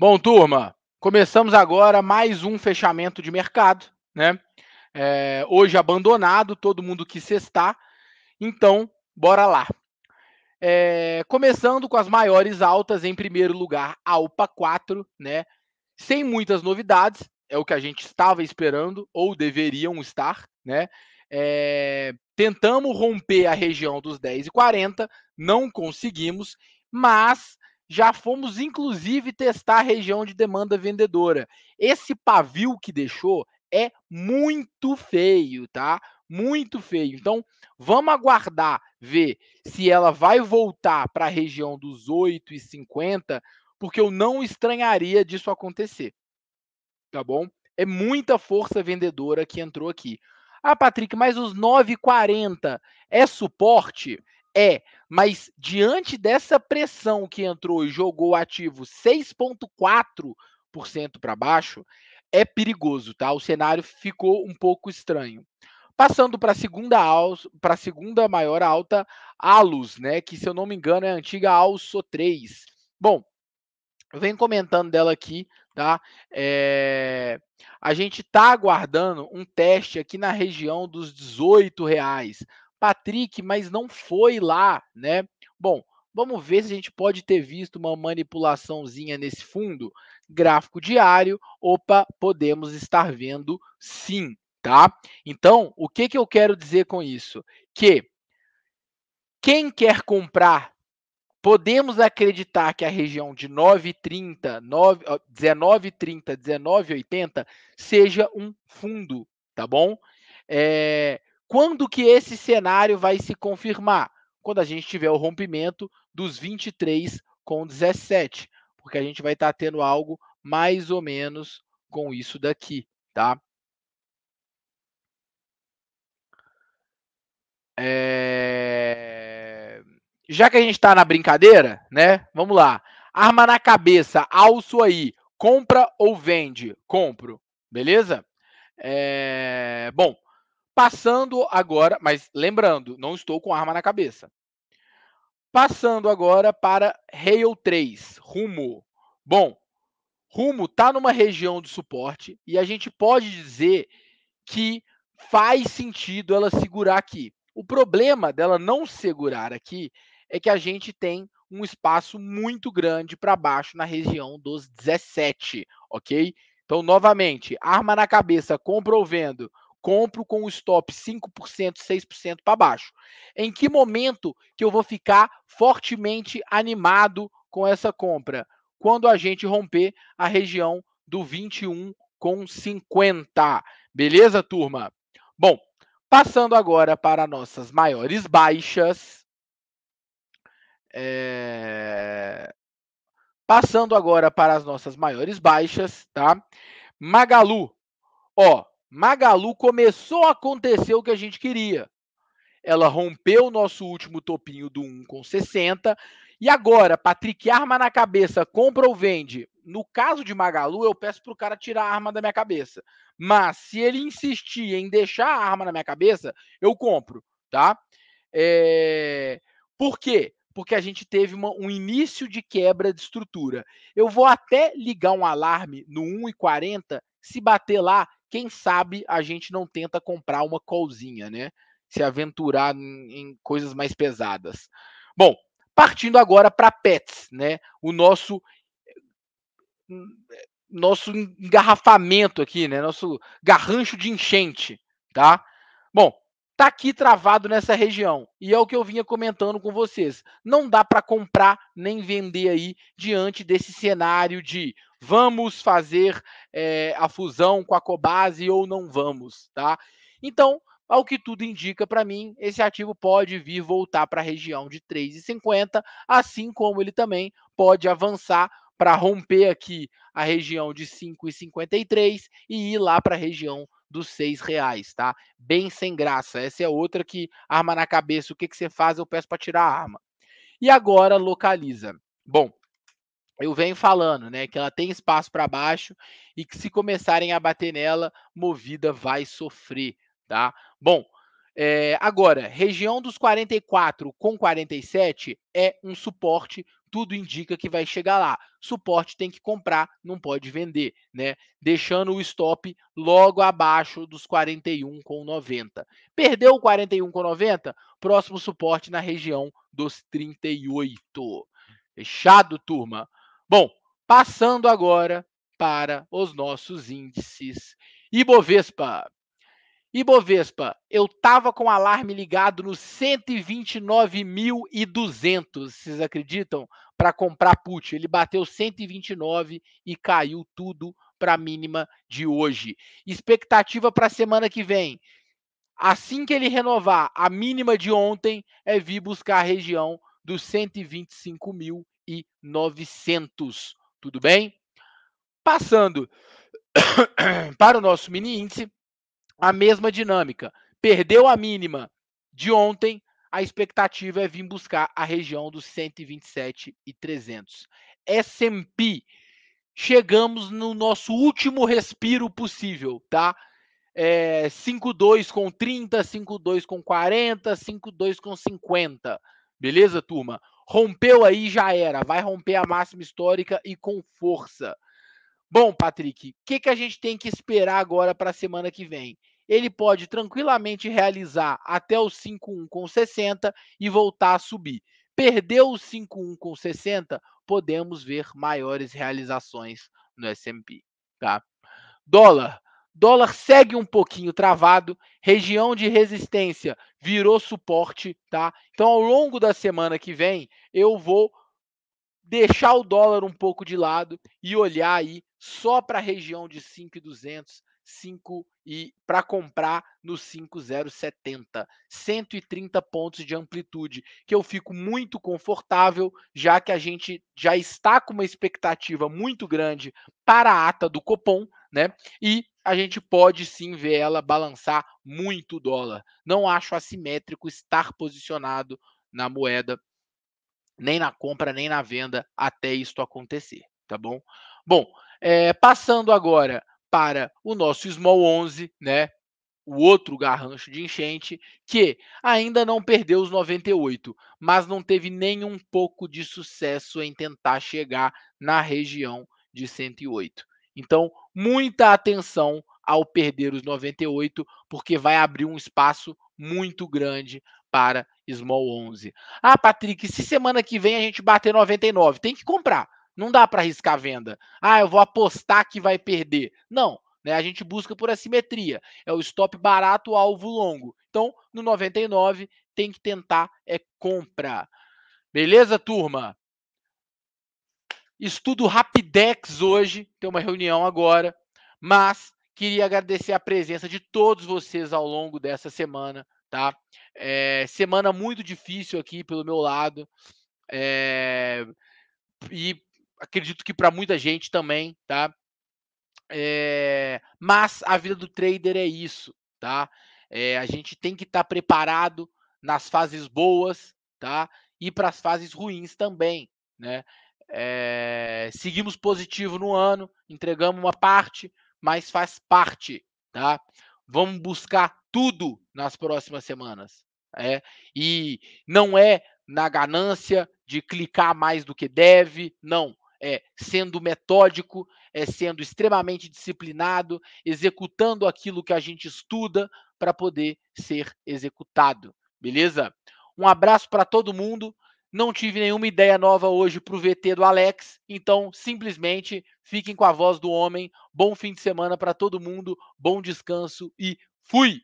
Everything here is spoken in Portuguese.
Bom, turma, começamos agora mais um fechamento de mercado, né? É, hoje abandonado, todo mundo quis cestar, então bora lá. É, começando com as maiores altas, em primeiro lugar, Alpa 4, né? Sem muitas novidades, é o que a gente estava esperando, ou deveriam estar, né? É, tentamos romper a região dos 10,40, não conseguimos, mas já fomos inclusive testar a região de demanda vendedora. Esse pavio que deixou é muito feio, tá? Muito feio. Então, vamos aguardar ver se ela vai voltar para a região dos 8,50, porque eu não estranharia disso acontecer. Tá bom? É muita força vendedora que entrou aqui. Ah, Patrick, mas os 9,40 é suporte? É, mas diante dessa pressão que entrou e jogou o ativo 6,4% para baixo, é perigoso, tá? O cenário ficou um pouco estranho. Passando para a segunda segunda maior alta, Alus, né? Que se eu não me engano é a antiga Also 3. Bom, eu venho comentando dela aqui, tá? É... A gente tá aguardando um teste aqui na região dos 18 reais Patrick, mas não foi lá, né? Bom, vamos ver se a gente pode ter visto uma manipulaçãozinha nesse fundo. Gráfico diário, opa, podemos estar vendo sim, tá? Então, o que, que eu quero dizer com isso? Que quem quer comprar, podemos acreditar que a região de 9,30, 19,30, 19,80 seja um fundo, tá bom? É, quando que esse cenário vai se confirmar? Quando a gente tiver o rompimento dos 23 com 17, porque a gente vai estar tá tendo algo mais ou menos com isso daqui, tá? É... Já que a gente está na brincadeira, né? Vamos lá. Arma na cabeça, alço aí. Compra ou vende? Compro. Beleza? É... Bom, Passando agora, mas lembrando, não estou com arma na cabeça. Passando agora para Rail 3, Rumo. Bom, Rumo está numa região de suporte e a gente pode dizer que faz sentido ela segurar aqui. O problema dela não segurar aqui é que a gente tem um espaço muito grande para baixo na região dos 17, ok? Então, novamente, arma na cabeça, compra ou vendo, compro com o stop 5%, 6% para baixo. Em que momento que eu vou ficar fortemente animado com essa compra? Quando a gente romper a região do 21 com 50. Beleza, turma? Bom, passando agora para nossas maiores baixas. É... Passando agora para as nossas maiores baixas, tá? Magalu, ó, Magalu começou a acontecer o que a gente queria. Ela rompeu o nosso último topinho do 1,60. com E agora, Patrick, arma na cabeça, compra ou vende? No caso de Magalu, eu peço para o cara tirar a arma da minha cabeça. Mas se ele insistir em deixar a arma na minha cabeça, eu compro, tá? É... Por quê? Porque a gente teve uma, um início de quebra de estrutura. Eu vou até ligar um alarme no 1,40. Se bater lá, quem sabe a gente não tenta comprar uma colzinha, né? Se aventurar em, em coisas mais pesadas. Bom, partindo agora para pets, né? O nosso nosso engarrafamento aqui, né? Nosso garrancho de enchente, tá? Bom, tá aqui travado nessa região e é o que eu vinha comentando com vocês. Não dá para comprar nem vender aí diante desse cenário de vamos fazer é, a fusão com a Cobase ou não vamos, tá? Então, ao que tudo indica para mim, esse ativo pode vir voltar para a região de 3,50, assim como ele também pode avançar para romper aqui a região de 5,53 e ir lá para a região dos seis reais, tá? Bem sem graça. Essa é outra que arma na cabeça. O que, que você faz? Eu peço para tirar a arma. E agora localiza. Bom, eu venho falando, né, que ela tem espaço para baixo e que se começarem a bater nela, Movida vai sofrer, tá? Bom, é, agora, região dos 44 com 47 é um suporte, tudo indica que vai chegar lá. Suporte tem que comprar, não pode vender, né? Deixando o stop logo abaixo dos 41 com 90. Perdeu o 41 com 90, próximo suporte na região dos 38. Fechado, turma. Bom, passando agora para os nossos índices. Ibovespa. Ibovespa, eu estava com o alarme ligado nos 129.200, vocês acreditam? Para comprar put. Ele bateu 129 e caiu tudo para a mínima de hoje. Expectativa para a semana que vem. Assim que ele renovar a mínima de ontem, é vir buscar a região dos 125 mil e 900. Tudo bem? Passando para o nosso mini índice, a mesma dinâmica. Perdeu a mínima de ontem, a expectativa é vir buscar a região dos 127 e 300. S&P, chegamos no nosso último respiro possível, tá? É, 5,2 com 30, 5,2 com 40, 5,2 com 50. Beleza, turma? rompeu aí já era, vai romper a máxima histórica e com força. Bom, Patrick, o que, que a gente tem que esperar agora para a semana que vem? Ele pode tranquilamente realizar até o 5-1 com 60 e voltar a subir. Perdeu o 5-1 com 60, podemos ver maiores realizações no S&P, tá? Dólar, Dólar segue um pouquinho travado, região de resistência virou suporte, tá? Então, ao longo da semana que vem, eu vou deixar o dólar um pouco de lado e olhar aí só para a região de 5,200, 5 e para comprar no 5070, 130 pontos de amplitude, que eu fico muito confortável, já que a gente já está com uma expectativa muito grande para a ata do Copom, né? E a gente pode sim ver ela balançar muito o dólar. Não acho assimétrico estar posicionado na moeda, nem na compra, nem na venda, até isto acontecer, tá bom? Bom, é, passando agora para o nosso Small 11, né? O outro garrancho de enchente, que ainda não perdeu os 98, mas não teve nenhum pouco de sucesso em tentar chegar na região de 108. Então, muita atenção ao perder os 98, porque vai abrir um espaço muito grande para Small 11. Ah, Patrick, se semana que vem a gente bater 99, tem que comprar. Não dá para arriscar a venda. Ah, eu vou apostar que vai perder. Não, né? A gente busca por assimetria. É o stop barato, alvo longo. Então, no 99 tem que tentar é compra. Beleza, turma? Estudo Rapidex hoje, tem uma reunião agora, mas queria agradecer a presença de todos vocês ao longo dessa semana, tá? É, semana muito difícil aqui pelo meu lado, é, e acredito que para muita gente também, tá? É, mas a vida do trader é isso, tá? É, a gente tem que estar tá preparado nas fases boas, tá? E para as fases ruins também, né? É, seguimos positivo no ano, entregamos uma parte, mas faz parte, tá? Vamos buscar tudo nas próximas semanas. É, e não é na ganância de clicar mais do que deve, não. É sendo metódico, é sendo extremamente disciplinado, executando aquilo que a gente estuda para poder ser executado. Beleza? Um abraço para todo mundo. Não tive nenhuma ideia nova hoje para o VT do Alex, então simplesmente fiquem com a voz do homem. Bom fim de semana para todo mundo, bom descanso e fui!